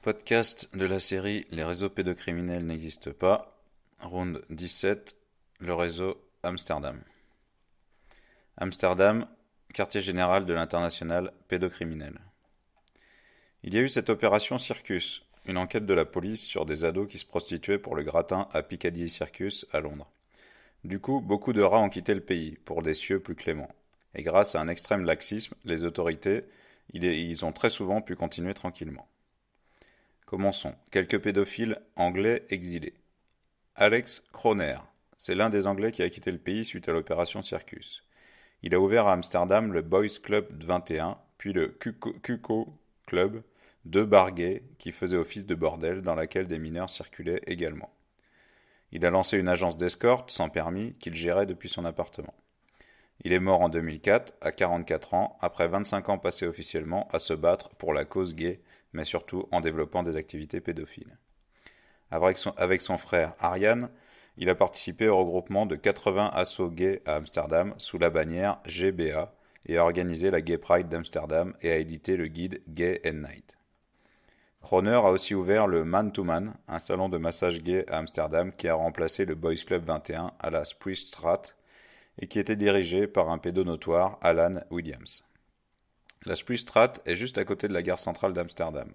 Podcast de la série Les réseaux pédocriminels n'existent pas. Round 17, le réseau Amsterdam. Amsterdam, quartier général de l'international pédocriminel. Il y a eu cette opération Circus, une enquête de la police sur des ados qui se prostituaient pour le gratin à Piccadilly Circus à Londres. Du coup, beaucoup de rats ont quitté le pays pour des cieux plus cléments. Et grâce à un extrême laxisme, les autorités, ils ont très souvent pu continuer tranquillement. Commençons. Quelques pédophiles anglais exilés. Alex Croner, c'est l'un des Anglais qui a quitté le pays suite à l'opération Circus. Il a ouvert à Amsterdam le Boys Club 21, puis le Cuco Club, de bars qui faisait office de bordel dans laquelle des mineurs circulaient également. Il a lancé une agence d'escorte sans permis qu'il gérait depuis son appartement. Il est mort en 2004, à 44 ans, après 25 ans passés officiellement à se battre pour la cause gay mais surtout en développant des activités pédophiles. Avec son, frère Ariane, il a participé au regroupement de 80 assauts gays à Amsterdam sous la bannière GBA et a organisé la Gay Pride d'Amsterdam et a édité le guide Gay and Night. Kroner a aussi ouvert le Man to Man, un salon de massage gay à Amsterdam qui a remplacé le Boys Club 21 à la Spruce et qui était dirigé par un pédo notoire, Alan Williams. La Spuistraat est juste à côté de la gare centrale d'Amsterdam,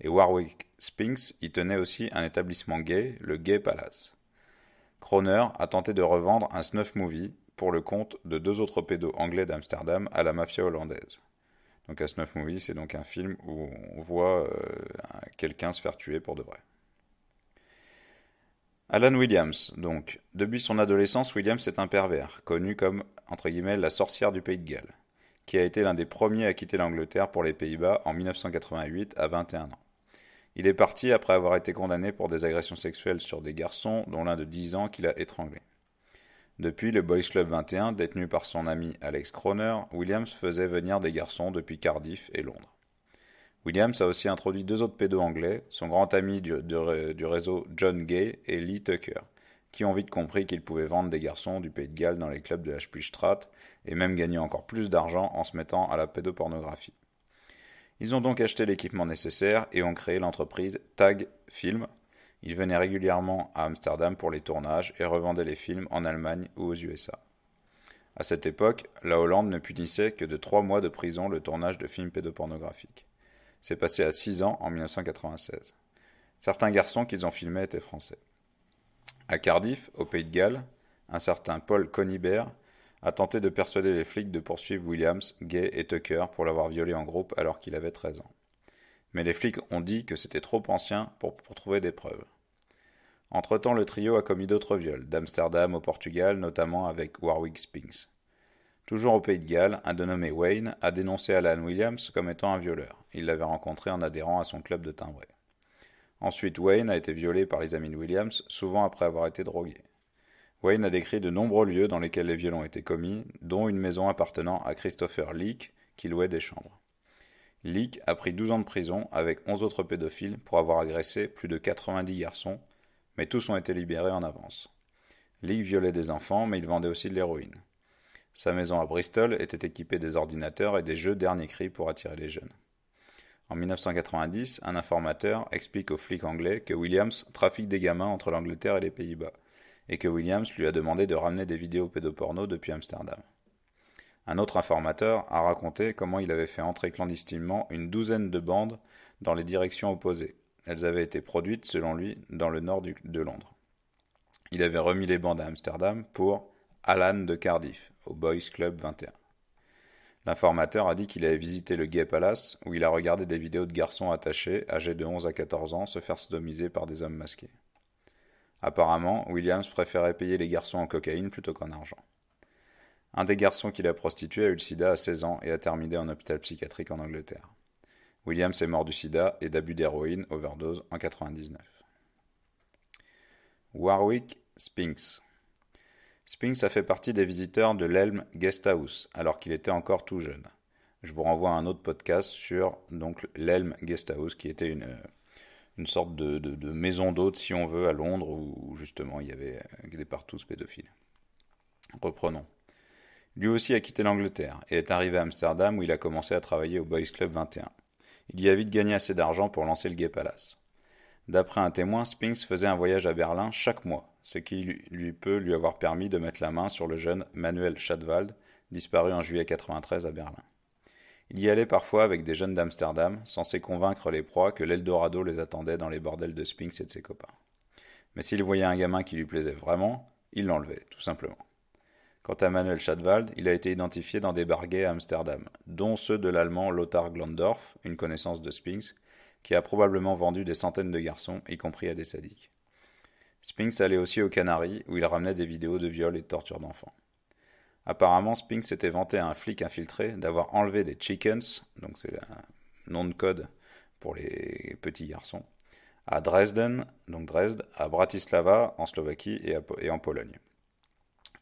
et Warwick Spinks y tenait aussi un établissement gay, le Gay Palace. Kroner a tenté de revendre un snuff movie pour le compte de deux autres pédos anglais d'Amsterdam à la mafia hollandaise. Donc un snuff movie, c'est donc un film où on voit euh, quelqu'un se faire tuer pour de vrai. Alan Williams, donc. Depuis son adolescence, Williams est un pervers, connu comme, entre guillemets, la sorcière du pays de Galles qui a été l'un des premiers à quitter l'Angleterre pour les Pays-Bas en 1988 à 21 ans. Il est parti après avoir été condamné pour des agressions sexuelles sur des garçons, dont l'un de 10 ans qu'il a étranglé. Depuis le Boys Club 21, détenu par son ami Alex Croner, Williams faisait venir des garçons depuis Cardiff et Londres. Williams a aussi introduit deux autres pédos anglais, son grand ami du, du réseau John Gay et Lee Tucker, qui ont vite compris qu'ils pouvaient vendre des garçons du Pays de Galles dans les clubs de la H.P.Strat et même gagner encore plus d'argent en se mettant à la pédopornographie. Ils ont donc acheté l'équipement nécessaire et ont créé l'entreprise Tag Film. Ils venaient régulièrement à Amsterdam pour les tournages et revendaient les films en Allemagne ou aux USA. À cette époque, la Hollande ne punissait que de trois mois de prison le tournage de films pédopornographiques. C'est passé à six ans en 1996. Certains garçons qu'ils ont filmés étaient français. À Cardiff, au Pays de Galles, un certain Paul Conibert a tenté de persuader les flics de poursuivre Williams, Gay et Tucker pour l'avoir violé en groupe alors qu'il avait 13 ans. Mais les flics ont dit que c'était trop ancien pour, trouver des preuves. Entre-temps, le trio a commis d'autres viols, d'Amsterdam au Portugal, notamment avec Warwick Spinks. Toujours au Pays de Galles, un dénommé Wayne a dénoncé Alan Williams comme étant un violeur. Il l'avait rencontré en adhérant à son club de timbrés. Ensuite, Wayne a été violé par les amis de Williams, souvent après avoir été drogué. Wayne a décrit de nombreux lieux dans lesquels les viols ont été commis, dont une maison appartenant à Christopher Leake qui louait des chambres. Leake a pris 12 ans de prison avec 11 autres pédophiles pour avoir agressé plus de 90 garçons, mais tous ont été libérés en avance. Leake violait des enfants, mais il vendait aussi de l'héroïne. Sa maison à Bristol était équipée des ordinateurs et des jeux dernier cri pour attirer les jeunes. En 1990, un informateur explique aux flics anglais que Williams trafique des gamins entre l'Angleterre et les Pays-Bas, et que Williams lui a demandé de ramener des vidéos pédoporno depuis Amsterdam. Un autre informateur a raconté comment il avait fait entrer clandestinement une douzaine de bandes dans les directions opposées. Elles avaient été produites, selon lui, dans le nord de Londres. Il avait remis les bandes à Amsterdam pour Alan de Cardiff, au Boys Club 21. L'informateur a dit qu'il avait visité le Gay Palace, où il a regardé des vidéos de garçons attachés, âgés de 11 à 14 ans, se faire sodomiser par des hommes masqués. Apparemment, Williams préférait payer les garçons en cocaïne plutôt qu'en argent. Un des garçons qu'il a prostitué a eu le sida à 16 ans et a terminé en hôpital psychiatrique en Angleterre. Williams est mort du sida et d'abus d'héroïne overdose en 1999. Warwick Spinks Spinks a fait partie des visiteurs de l'Elm Guesthouse alors qu'il était encore tout jeune. Je vous renvoie à un autre podcast sur donc l'Elm Guesthouse qui était une, euh, sorte de, maison d'hôte, si on veut, à Londres où justement il y avait euh, des partout pédophiles. Reprenons. Lui aussi a quitté l'Angleterre et est arrivé à Amsterdam où il a commencé à travailler au Boys Club 21. Il y a vite gagné assez d'argent pour lancer le Gay Palace. D'après un témoin, Spinks faisait un voyage à Berlin chaque mois ce qui lui peut lui avoir permis de mettre la main sur le jeune Manuel Schadwald, disparu en juillet 93 à Berlin. Il y allait parfois avec des jeunes d'Amsterdam, censés convaincre les proies que l'Eldorado les attendait dans les bordels de Spinks et de ses copains. Mais s'il voyait un gamin qui lui plaisait vraiment, il l'enlevait, tout simplement. Quant à Manuel Schadwald, il a été identifié dans des barguets à Amsterdam, dont ceux de l'allemand Lothar Glandorf, une connaissance de Spinks, qui a probablement vendu des centaines de garçons, y compris à des sadiques. Spinks allait aussi aux Canaries, où il ramenait des vidéos de viols et de tortures d'enfants. Apparemment, Spinks s'était vanté à un flic infiltré d'avoir enlevé des chickens, donc c'est un nom de code pour les petits garçons, à Dresden, donc Dresde, à Bratislava en Slovaquie et, en Pologne.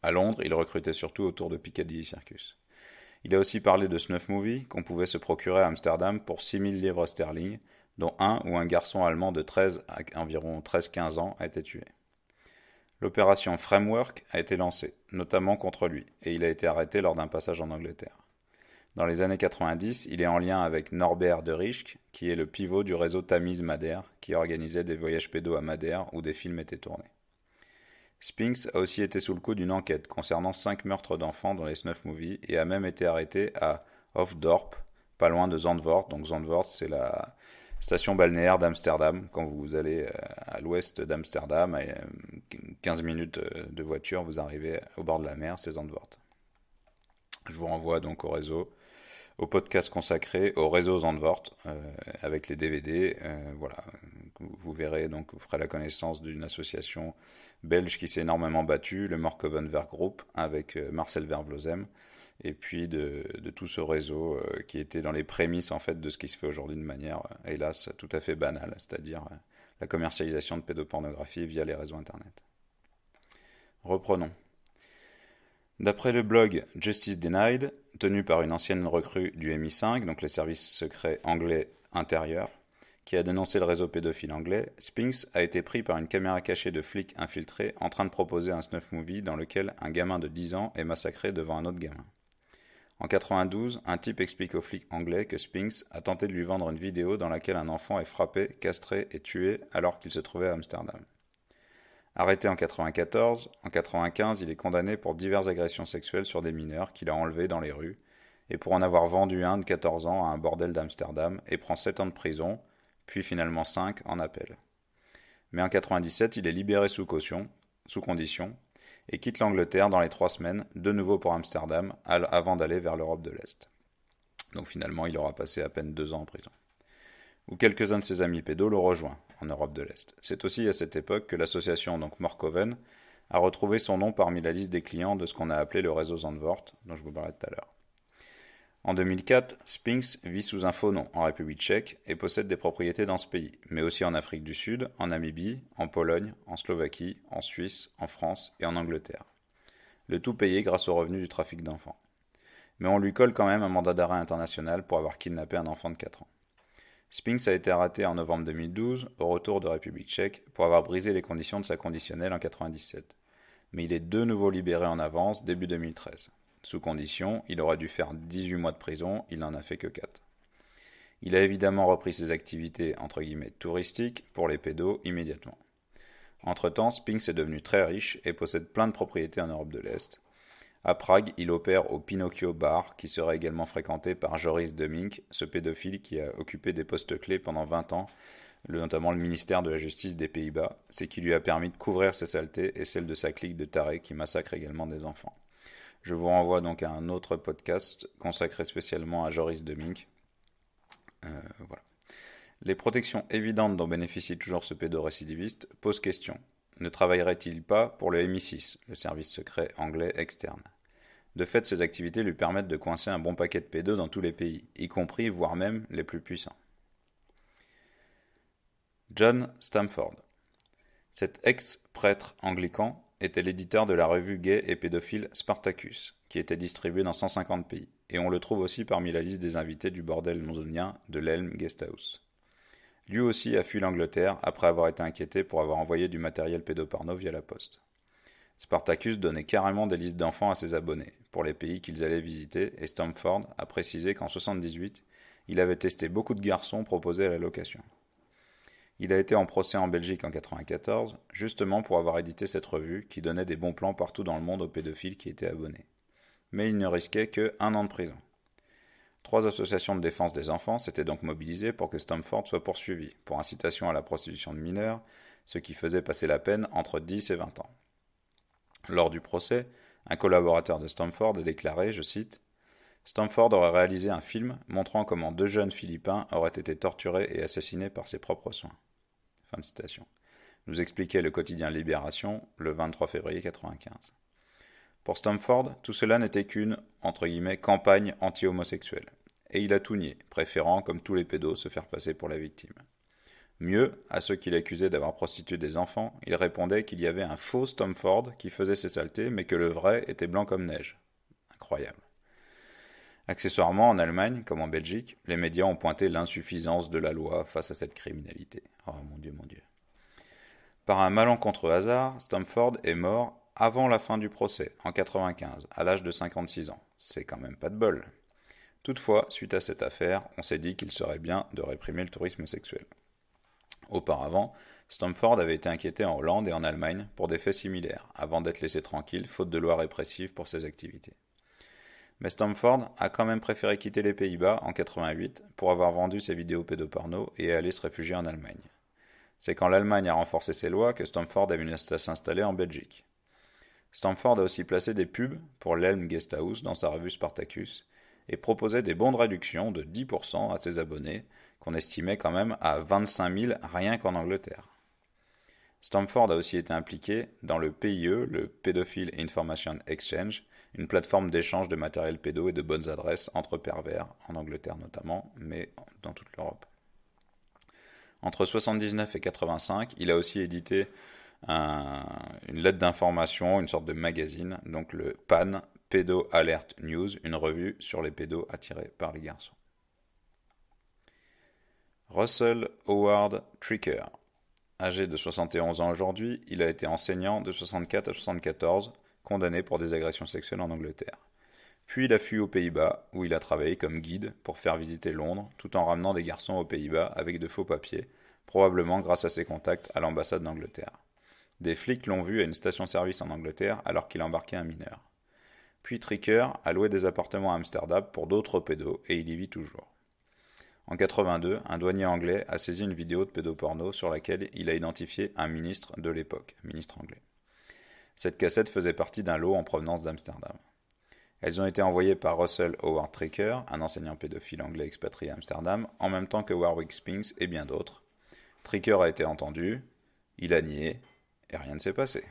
À Londres, il recrutait surtout autour de Piccadilly Circus. Il a aussi parlé de Snuff Movie qu'on pouvait se procurer à Amsterdam pour 6000 livres sterling, dont un ou un garçon allemand de 13 à environ 13-15 ans a été tué. L'opération Framework a été lancée, notamment contre lui, et il a été arrêté lors d'un passage en Angleterre. Dans les années 90, il est en lien avec Norbert de Risch, qui est le pivot du réseau Tamise Madère, qui organisait des voyages pédos à Madère où des films étaient tournés. Spinks a aussi été sous le coup d'une enquête concernant cinq meurtres d'enfants dans les 9 Movies et a même été arrêté à Hofdorp, pas loin de Zandvoort. Donc Zandvoort, c'est la, station balnéaire d'Amsterdam. Quand vous allez euh, à l'ouest d'Amsterdam, 15 euh, minutes euh, de voiture, vous arrivez au bord de la mer, c'est Zandvoort. Je vous renvoie donc au réseau, au podcast consacré au réseau Zandvoort, avec les DVD. voilà, vous verrez donc, vous ferez la connaissance d'une association belge qui s'est énormément battue, le Morkoven Group, avec Marcel Verblozem et puis de, tout ce réseau euh, qui était dans les prémices en fait de ce qui se fait aujourd'hui de manière, euh, hélas, tout à fait banale, c'est-à-dire euh, la commercialisation de pédopornographie via les réseaux Internet. Reprenons. D'après le blog Justice Denied, tenu par une ancienne recrue du MI5, donc les services secrets anglais intérieurs, qui a dénoncé le réseau pédophile anglais, Spinks a été pris par une caméra cachée de flics infiltrés en train de proposer un snuff movie dans lequel un gamin de 10 ans est massacré devant un autre gamin. En 92, un type explique aux flics anglais que Spinks a tenté de lui vendre une vidéo dans laquelle un enfant est frappé, castré et tué alors qu'il se trouvait à Amsterdam. Arrêté en 94, en 95, il est condamné pour diverses agressions sexuelles sur des mineurs qu'il a enlevés dans les rues et pour en avoir vendu un de 14 ans à un bordel d'Amsterdam et prend 7 ans de prison, puis finalement 5 en appel. Mais en 97, il est libéré sous caution, sous condition, et quitte l'Angleterre dans les trois semaines, de nouveau pour Amsterdam, avant d'aller vers l'Europe de l'Est. Donc finalement, il aura passé à peine deux ans en prison. Ou quelques-uns de ses amis pédos l'ont rejoint en Europe de l'Est. C'est aussi à cette époque que l'association donc Morkoven a retrouvé son nom parmi la liste des clients de ce qu'on a appelé le réseau Zandvoort, dont je vous parlais tout à l'heure. En 2004, Spinks vit sous un faux nom en République tchèque et possède des propriétés dans ce pays, mais aussi en Afrique du Sud, en Namibie, en Pologne, en Slovaquie, en Suisse, en France et en Angleterre. Le tout payé grâce aux revenus du trafic d'enfants. Mais on lui colle quand même un mandat d'arrêt international pour avoir kidnappé un enfant de 4 ans. Spinks a été arrêté en novembre 2012 au retour de République tchèque pour avoir brisé les conditions de sa conditionnelle en 1997. Mais il est de nouveau libéré en avance début 2013. Sous condition, il aurait dû faire 18 mois de prison, il n'en a fait que 4. Il a évidemment repris ses activités entre guillemets touristiques pour les pédos immédiatement. Entre-temps, Spinks est devenu très riche et possède plein de propriétés en Europe de l'Est. À Prague, il opère au Pinocchio Bar, qui sera également fréquenté par Joris Demink, ce pédophile qui a occupé des postes clés pendant 20 ans, notamment le ministère de la Justice des Pays-Bas, ce qui lui a permis de couvrir ses saletés et celles de sa clique de tarés qui massacre également des enfants. Je vous renvoie donc à un autre podcast consacré spécialement à Joris de Mink. Euh, voilà. Les protections évidentes dont bénéficie toujours ce pédo-récidiviste posent question. Ne travaillerait-il pas pour le MI6, le service secret anglais externe De fait, ses activités lui permettent de coincer un bon paquet de pédos dans tous les pays, y compris, voire même, les plus puissants. John Stamford. Cet ex-prêtre anglican était l'éditeur de la revue gay et pédophile Spartacus, qui était distribuée dans 150 pays, et on le trouve aussi parmi la liste des invités du bordel londonien de l'Elm Guesthouse. Lui aussi a fui l'Angleterre après avoir été inquiété pour avoir envoyé du matériel pédoparno via la poste. Spartacus donnait carrément des listes d'enfants à ses abonnés, pour les pays qu'ils allaient visiter, et Stamford a précisé qu'en 78, il avait testé beaucoup de garçons proposés à la location. Il a été en procès en Belgique en 1994, justement pour avoir édité cette revue qui donnait des bons plans partout dans le monde aux pédophiles qui étaient abonnés. Mais il ne risquait que un an de prison. Trois associations de défense des enfants s'étaient donc mobilisées pour que Stamford soit poursuivi pour incitation à la prostitution de mineurs, ce qui faisait passer la peine entre 10 et 20 ans. Lors du procès, un collaborateur de Stamford a déclaré, je cite, Stamford aurait réalisé un film montrant comment deux jeunes Philippins auraient été torturés et assassinés par ses propres soins citation. Nous expliquait le quotidien Libération le 23 février 1995. Pour Stomford, tout cela n'était qu'une, entre guillemets, campagne anti-homosexuelle. Et il a tout nié, préférant, comme tous les pédos, se faire passer pour la victime. Mieux, à ceux qui l'accusaient d'avoir prostitué des enfants, il répondait qu'il y avait un faux Stomford qui faisait ses saletés, mais que le vrai était blanc comme neige. Incroyable. Accessoirement, en Allemagne, comme en Belgique, les médias ont pointé l'insuffisance de la loi face à cette criminalité. Oh mon Dieu, mon Dieu. Par un malencontreux hasard, Stamford est mort avant la fin du procès, en 1995, à l'âge de 56 ans. C'est quand même pas de bol. Toutefois, suite à cette affaire, on s'est dit qu'il serait bien de réprimer le tourisme sexuel. Auparavant, Stamford avait été inquiété en Hollande et en Allemagne pour des faits similaires, avant d'être laissé tranquille, faute de loi répressive pour ses activités. Mais Stamford a quand même préféré quitter les Pays-Bas en 88 pour avoir vendu ses vidéos pédoporno et aller se réfugier en Allemagne. C'est quand l'Allemagne a renforcé ses lois que Stamford a venu s'installer en Belgique. Stamford a aussi placé des pubs pour l'Elm Guesthouse dans sa revue Spartacus et proposait des bons de réduction de 10% à ses abonnés, qu'on estimait quand même à 25 000 rien qu'en Angleterre. Stamford a aussi été impliqué dans le PIE, le Pédophile Information Exchange, une plateforme d'échange de matériel pédo et de bonnes adresses entre pervers, en Angleterre notamment, mais dans toute l'Europe. Entre 79 et 85, il a aussi édité une lettre d'information, une sorte de magazine, donc le PAN, Pédo Alert News, une revue sur les pédos attirés par les garçons. Russell Howard Tricker. Âgé de 71 ans aujourd'hui, il a été enseignant de 64 à 74 condamné pour des agressions sexuelles en Angleterre. Puis il a fui aux Pays-Bas, où il a travaillé comme guide pour faire visiter Londres, tout en ramenant des garçons aux Pays-Bas avec de faux papiers, probablement grâce à ses contacts à l'ambassade d'Angleterre. Des flics l'ont vu à une station-service en Angleterre alors qu'il embarquait un mineur. Puis Tricker a loué des appartements à Amsterdam pour d'autres pédos et il y vit toujours. En 82, un douanier anglais a saisi une vidéo de pédoporno sur laquelle il a identifié un ministre de l'époque, ministre anglais. Cette cassette faisait partie d'un lot en provenance d'Amsterdam. Elles ont été envoyées par Russell Howard Tricker, un enseignant pédophile anglais expatrié à Amsterdam, en même temps que Warwick Spinks et bien d'autres. Tricker a été entendu, il a nié, et rien ne s'est passé.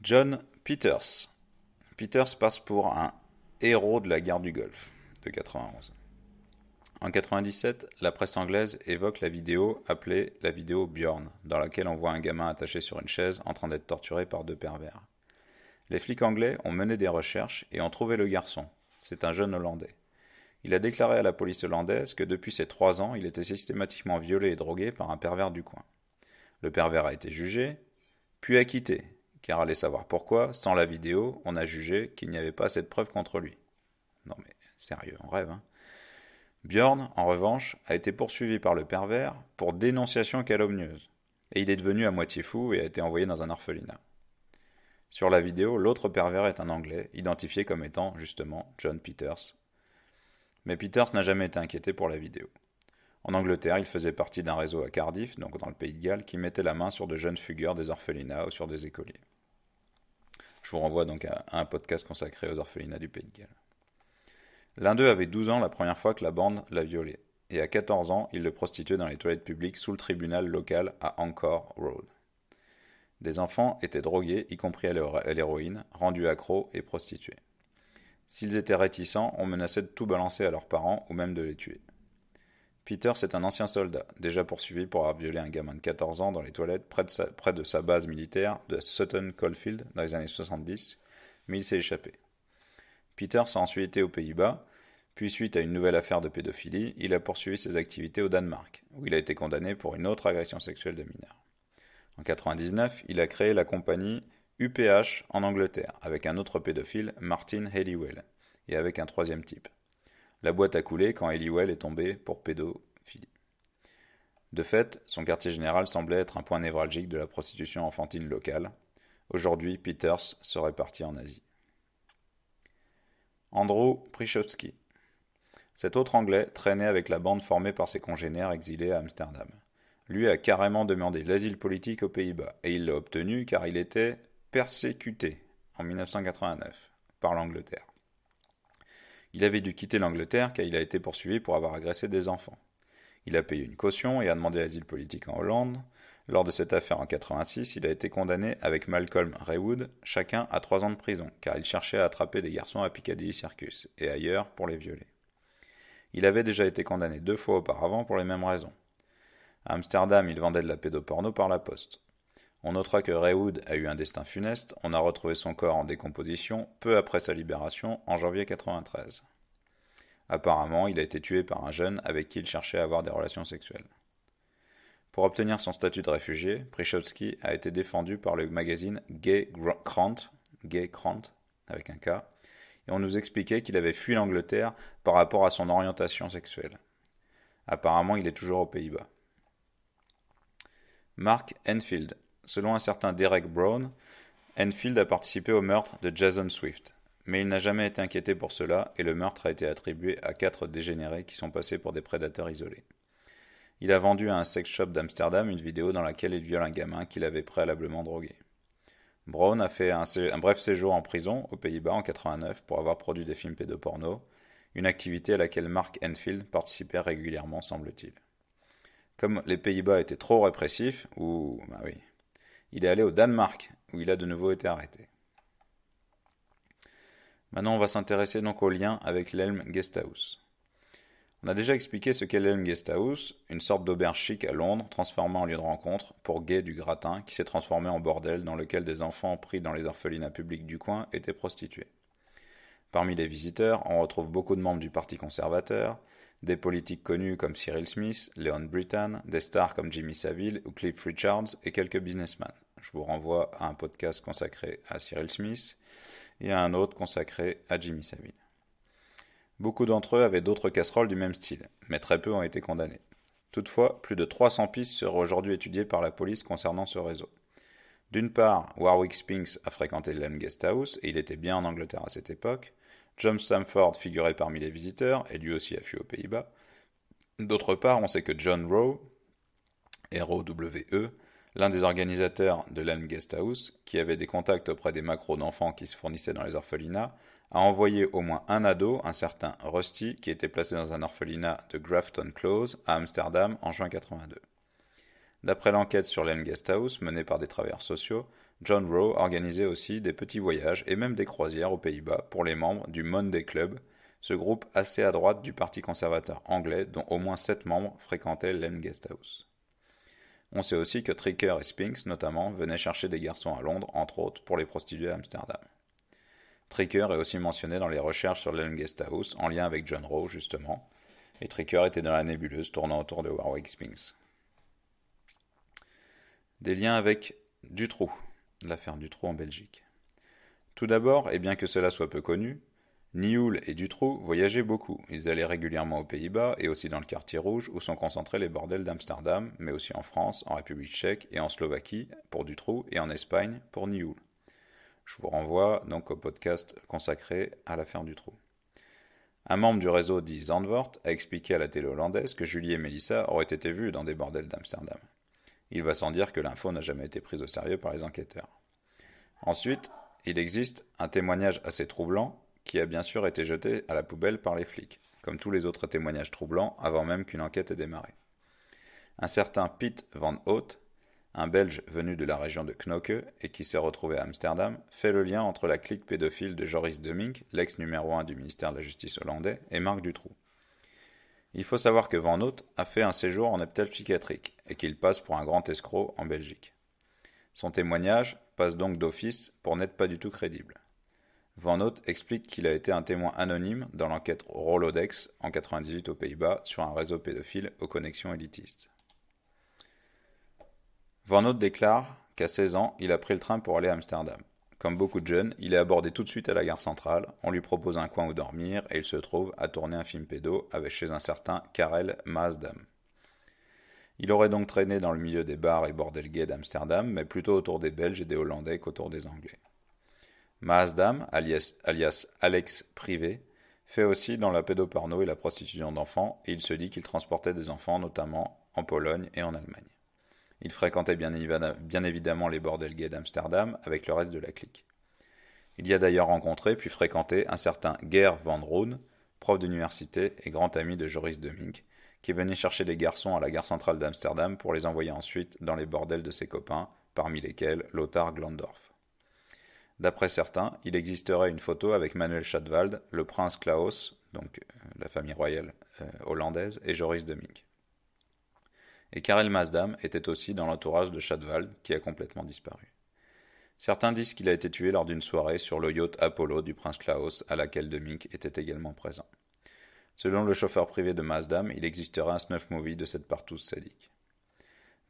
John Peters. Peters passe pour un héros de la guerre du Golfe de 91. En 97, la presse anglaise évoque la vidéo appelée la vidéo Bjorn, dans laquelle on voit un gamin attaché sur une chaise en train d'être torturé par deux pervers. Les flics anglais ont mené des recherches et ont trouvé le garçon. C'est un jeune Hollandais. Il a déclaré à la police hollandaise que depuis ses trois ans, il était systématiquement violé et drogué par un pervers du coin. Le pervers a été jugé, puis acquitté, car allez savoir pourquoi, sans la vidéo, on a jugé qu'il n'y avait pas cette preuve contre lui. Non mais sérieux, on rêve, hein Bjorn, en revanche, a été poursuivi par le pervers pour dénonciation calomnieuse, et il est devenu à moitié fou et a été envoyé dans un orphelinat. Sur la vidéo, l'autre pervers est un Anglais, identifié comme étant, justement, John Peters. Mais Peters n'a jamais été inquiété pour la vidéo. En Angleterre, il faisait partie d'un réseau à Cardiff, donc dans le pays de Galles, qui mettait la main sur de jeunes fugueurs des orphelinats ou sur des écoliers. Je vous renvoie donc à un podcast consacré aux orphelinats du pays de Galles. L'un d'eux avait 12 ans la première fois que la bande l'a violé, et à 14 ans, il le prostituait dans les toilettes publiques sous le tribunal local à Angkor Road. Des enfants étaient drogués, y compris à l'héroïne, rendus accros et prostitués. S'ils étaient réticents, on menaçait de tout balancer à leurs parents ou même de les tuer. Peter, c'est un ancien soldat, déjà poursuivi pour avoir violé un gamin de 14 ans dans les toilettes près de sa, près de sa base militaire de Sutton Coldfield dans les années 70, mais il s'est échappé. Peters a ensuite été aux Pays-Bas, puis suite à une nouvelle affaire de pédophilie, il a poursuivi ses activités au Danemark, où il a été condamné pour une autre agression sexuelle de mineurs. En 1999, il a créé la compagnie UPH en Angleterre, avec un autre pédophile, Martin Helliwell, et avec un troisième type. La boîte a coulé quand Helliwell est tombé pour pédophilie. De fait, son quartier général semblait être un point névralgique de la prostitution enfantine locale. Aujourd'hui, Peters serait parti en Asie. Andrew Prichowski. Cet autre Anglais traînait avec la bande formée par ses congénères exilés à Amsterdam. Lui a carrément demandé l'asile politique aux Pays-Bas, et il l'a obtenu car il était persécuté en 1989 par l'Angleterre. Il avait dû quitter l'Angleterre car il a été poursuivi pour avoir agressé des enfants. Il a payé une caution et a demandé l'asile politique en Hollande, lors de cette affaire en 86, il a été condamné avec Malcolm Raywood, chacun à trois ans de prison, car il cherchait à attraper des garçons à Piccadilly Circus et ailleurs pour les violer. Il avait déjà été condamné deux fois auparavant pour les mêmes raisons. À Amsterdam, il vendait de la pédoporno par la poste. On notera que Raywood a eu un destin funeste, on a retrouvé son corps en décomposition peu après sa libération en janvier 93. Apparemment, il a été tué par un jeune avec qui il cherchait à avoir des relations sexuelles. Pour obtenir son statut de réfugié, Prishotsky a été défendu par le magazine Gay Krant, avec un K, et on nous expliquait qu'il avait fui l'Angleterre par rapport à son orientation sexuelle. Apparemment, il est toujours aux Pays-Bas. Mark Enfield. Selon un certain Derek Brown, Enfield a participé au meurtre de Jason Swift, mais il n'a jamais été inquiété pour cela et le meurtre a été attribué à quatre dégénérés qui sont passés pour des prédateurs isolés il a vendu à un sex shop d'Amsterdam une vidéo dans laquelle il viole un gamin qu'il avait préalablement drogué. Brown a fait un, bref séjour en prison aux Pays-Bas en 89 pour avoir produit des films pédopornos, une activité à laquelle Mark Enfield participait régulièrement, semble-t-il. Comme les Pays-Bas étaient trop répressifs, ou bah oui, il est allé au Danemark où il a de nouveau été arrêté. Maintenant, on va s'intéresser donc au lien avec l'Elm Gestaus. On a déjà expliqué ce qu'est l'Elm Guest House, une sorte d'auberge chic à Londres, transformée en lieu de rencontre, pour gays du gratin, qui s'est transformé en bordel dans lequel des enfants pris dans les orphelinats publics du coin étaient prostitués. Parmi les visiteurs, on retrouve beaucoup de membres du Parti conservateur, des politiques connus comme Cyril Smith, Leon Brittan, des stars comme Jimmy Saville ou Cliff Richards et quelques businessmen. Je vous renvoie à un podcast consacré à Cyril Smith et à un autre consacré à Jimmy Saville. Beaucoup d'entre eux avaient d'autres casseroles du même style, mais très peu ont été condamnés. Toutefois, plus de 300 pistes seront aujourd'hui étudiées par la police concernant ce réseau. D'une part, Warwick Spinks a fréquenté l'Elm Guest House, et il était bien en Angleterre à cette époque. John Samford figurait parmi les visiteurs, et lui aussi a fui aux Pays-Bas. D'autre part, on sait que John Rowe, R-O-W-E, l'un des organisateurs de l'Elm Guest House, qui avait des contacts auprès des macros d'enfants qui se fournissaient dans les orphelinats, a envoyé au moins un ado, un certain Rusty, qui était placé dans un orphelinat de Grafton Close à Amsterdam en juin 82. D'après l'enquête sur l'Elm Guest House menée par des travailleurs sociaux, John Rowe organisait aussi des petits voyages et même des croisières aux Pays-Bas pour les membres du Monday Club, ce groupe assez à droite du Parti conservateur anglais dont au moins sept membres fréquentaient l'Elm Guest House. On sait aussi que Tricker et Spinks, notamment, venaient chercher des garçons à Londres, entre autres, pour les prostituer à Amsterdam. Tricker est aussi mentionné dans les recherches sur l'Elm House, en lien avec John Rowe justement, et Tricker était dans la nébuleuse tournant autour de Warwick Spinks. Des liens avec Dutroux, l'affaire Dutroux en Belgique. Tout d'abord, et bien que cela soit peu connu, Nioul et Dutroux voyageaient beaucoup. Ils allaient régulièrement aux Pays-Bas et aussi dans le quartier rouge où sont concentrés les bordels d'Amsterdam, mais aussi en France, en République tchèque et en Slovaquie pour Dutroux et en Espagne pour Nioul. Je vous renvoie donc au podcast consacré à l'affaire du trou. Un membre du réseau dit Zandvoort a expliqué à la télé hollandaise que Julie et Mélissa auraient été vues dans des bordels d'Amsterdam. Il va sans dire que l'info n'a jamais été prise au sérieux par les enquêteurs. Ensuite, il existe un témoignage assez troublant qui a bien sûr été jeté à la poubelle par les flics, comme tous les autres témoignages troublants avant même qu'une enquête ait démarré. Un certain Pete Van Hout, un Belge venu de la région de Knokke et qui s'est retrouvé à Amsterdam, fait le lien entre la clique pédophile de Joris Demink, l'ex numéro 1 du ministère de la Justice hollandais, et Marc Dutroux. Il faut savoir que Van Hout a fait un séjour en hôpital psychiatrique et qu'il passe pour un grand escroc en Belgique. Son témoignage passe donc d'office pour n'être pas du tout crédible. Van Hout explique qu'il a été un témoin anonyme dans l'enquête Rolodex en 98 aux Pays-Bas sur un réseau pédophile aux connexions élitistes. Van déclare qu'à 16 ans, il a pris le train pour aller à Amsterdam. Comme beaucoup de jeunes, il est abordé tout de suite à la gare centrale, on lui propose un coin où dormir et il se trouve à tourner un film pédo avec chez un certain Karel Maasdam. Il aurait donc traîné dans le milieu des bars et bordels gays d'Amsterdam, mais plutôt autour des Belges et des Hollandais qu'autour des Anglais. Maasdam, alias, alias Alex Privé, fait aussi dans la pédoporno et la prostitution d'enfants, et il se dit qu'il transportait des enfants, notamment en Pologne et en Allemagne. Il fréquentait bien, évidemment les bordels gays d'Amsterdam avec le reste de la clique. Il y a d'ailleurs rencontré puis fréquenté un certain Ger van Roon, prof d'université et grand ami de Joris de Mink, qui venait chercher des garçons à la gare centrale d'Amsterdam pour les envoyer ensuite dans les bordels de ses copains, parmi lesquels Lothar Glandorf. D'après certains, il existerait une photo avec Manuel Schadwald, le prince Klaus, donc euh, la famille royale euh, hollandaise, et Joris de Mink et Karel Mazdam était aussi dans l'entourage de Shadwald, qui a complètement disparu. Certains disent qu'il a été tué lors d'une soirée sur le yacht Apollo du prince Klaus, à laquelle de Demink était également présent. Selon le chauffeur privé de Mazdam, il existerait un snuff movie de cette partouze sadique.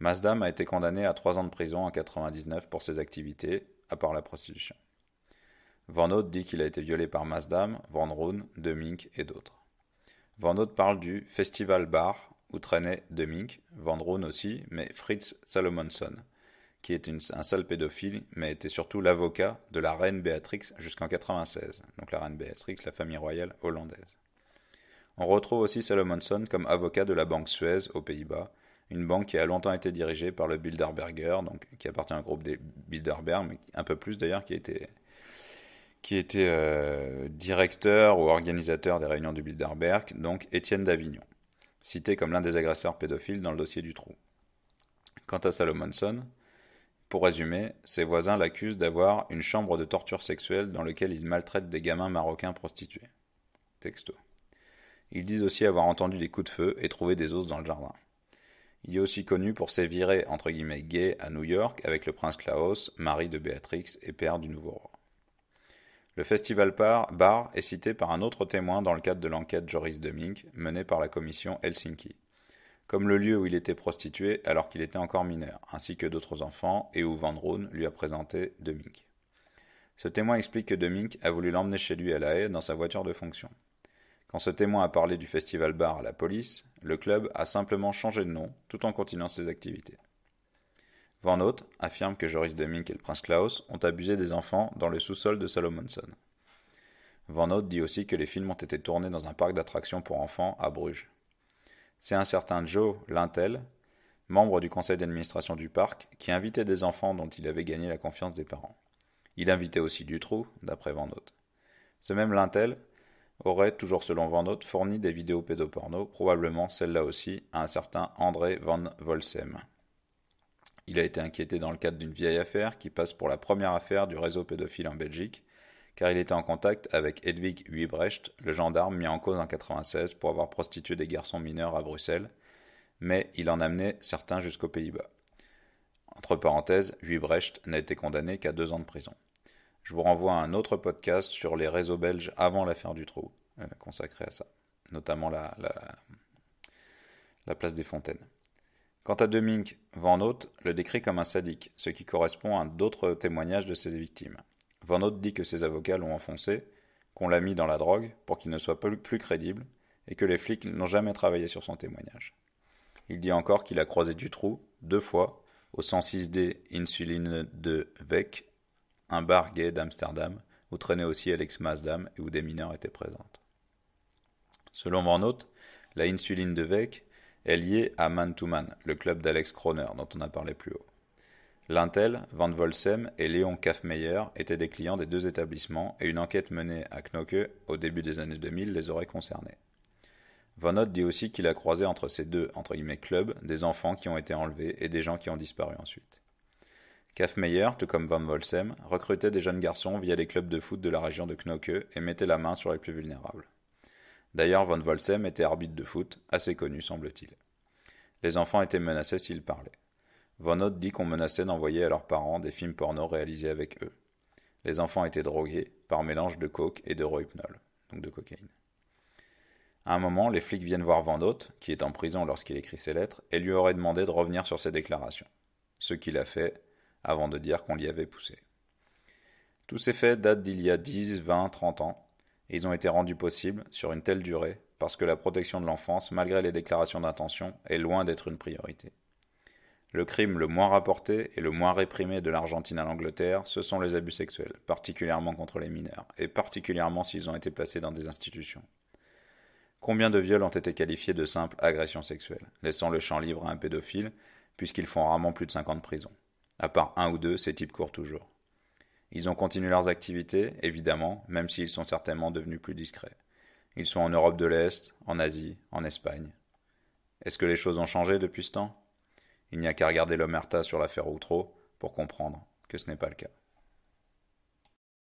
Mazdam a été condamné à trois ans de prison en 99 pour ses activités, à part la prostitution. Van Oud dit qu'il a été violé par Mazdam, Van Roon, Mink et d'autres. Van Oud parle du Festival Bar traînait Deming, Van Roon aussi, mais Fritz Salomonson, qui est un sale pédophile, mais était surtout l'avocat de la reine Béatrix jusqu'en 1996. donc la reine Béatrix, la famille royale hollandaise. On retrouve aussi Salomonson comme avocat de la banque Suez aux Pays-Bas, une banque qui a longtemps été dirigée par le Bilderberger, donc qui appartient au groupe des Bilderberg, mais un peu plus d'ailleurs, qui était, qui était euh, directeur ou organisateur des réunions du Bilderberg, donc Étienne d'Avignon cité comme l'un des agresseurs pédophiles dans le dossier du trou. Quant à Salomonson, pour résumer, ses voisins l'accusent d'avoir une chambre de torture sexuelle dans laquelle il maltraite des gamins marocains prostitués. Texto. Ils disent aussi avoir entendu des coups de feu et trouvé des os dans le jardin. Il est aussi connu pour ses virées entre guillemets gays à New York avec le prince Klaus, mari de Béatrix et père du nouveau roi. Le festival bar est cité par un autre témoin dans le cadre de l'enquête Joris Demink menée par la commission Helsinki comme le lieu où il était prostitué alors qu'il était encore mineur, ainsi que d'autres enfants, et où Van Roon lui a présenté Demink. Ce témoin explique que Demink a voulu l'emmener chez lui à La haie dans sa voiture de fonction. Quand ce témoin a parlé du festival bar à la police, le club a simplement changé de nom tout en continuant ses activités. Van Hout affirme que Joris Demink et le prince Klaus ont abusé des enfants dans le sous-sol de Salomonson. Van Hout dit aussi que les films ont été tournés dans un parc d'attractions pour enfants à Bruges. C'est un certain Joe Lintel, membre du conseil d'administration du parc, qui invitait des enfants dont il avait gagné la confiance des parents. Il invitait aussi Dutroux, d'après Van Hout. Ce même Lintel aurait, toujours selon Van Hout, fourni des vidéos pédoporno, probablement celle-là aussi, à un certain André Van Volsem. Il a été inquiété dans le cadre d'une vieille affaire qui passe pour la première affaire du réseau pédophile en Belgique, car il était en contact avec Hedwig Huibrecht, le gendarme mis en cause en 1996 pour avoir prostitué des garçons mineurs à Bruxelles, mais il en amenait certains jusqu'aux Pays-Bas. Entre parenthèses, Huibrecht n'a été condamné qu'à deux ans de prison. Je vous renvoie à un autre podcast sur les réseaux belges avant l'affaire du trou, euh, consacré à ça, notamment la, la, la place des fontaines. Quant à Demink Van Hout le décrit comme un sadique, ce qui correspond à d'autres témoignages de ses victimes. Van Hout dit que ses avocats l'ont enfoncé, qu'on l'a mis dans la drogue pour qu'il ne soit plus crédible et que les flics n'ont jamais travaillé sur son témoignage. Il dit encore qu'il a croisé du trou deux fois au 106D Insuline de VEC, un bar gay d'Amsterdam où traînait aussi Alex Masdam et où des mineurs étaient présentes. Selon Van Hout, la insuline de VEC est lié à Man to Man, le club d'Alex Kroner dont on a parlé plus haut. Lintel, Van Volsem et Léon Kaffmeyer étaient des clients des deux établissements et une enquête menée à Knocke au début des années 2000 les aurait concernés. Van Odd dit aussi qu'il a croisé entre ces deux entre guillemets, clubs des enfants qui ont été enlevés et des gens qui ont disparu ensuite. Kaffmeyer, tout comme Van Volsem, recrutait des jeunes garçons via les clubs de foot de la région de Knocke et mettait la main sur les plus vulnérables. D'ailleurs, Von Volsem était arbitre de foot, assez connu semble-t-il. Les enfants étaient menacés s'ils parlaient. Von Otte dit qu'on menaçait d'envoyer à leurs parents des films porno réalisés avec eux. Les enfants étaient drogués par mélange de coke et de rohypnol, donc de cocaïne. À un moment, les flics viennent voir Von qui est en prison lorsqu'il écrit ses lettres, et lui auraient demandé de revenir sur ses déclarations. Ce qu'il a fait, avant de dire qu'on l'y avait poussé. Tous ces faits datent d'il y a 10, 20, 30 ans, ils ont été rendus possibles sur une telle durée parce que la protection de l'enfance, malgré les déclarations d'intention, est loin d'être une priorité. Le crime le moins rapporté et le moins réprimé de l'Argentine à l'Angleterre, ce sont les abus sexuels, particulièrement contre les mineurs, et particulièrement s'ils ont été placés dans des institutions. Combien de viols ont été qualifiés de simples agressions sexuelles, laissant le champ libre à un pédophile, puisqu'ils font rarement plus de 50 prisons. À part un ou deux, ces types courent toujours. Ils ont continué leurs activités, évidemment, même s'ils sont certainement devenus plus discrets. Ils sont en Europe de l'Est, en Asie, en Espagne. Est-ce que les choses ont changé depuis ce temps Il n'y a qu'à regarder l'Omerta sur l'affaire Outreau pour comprendre que ce n'est pas le cas.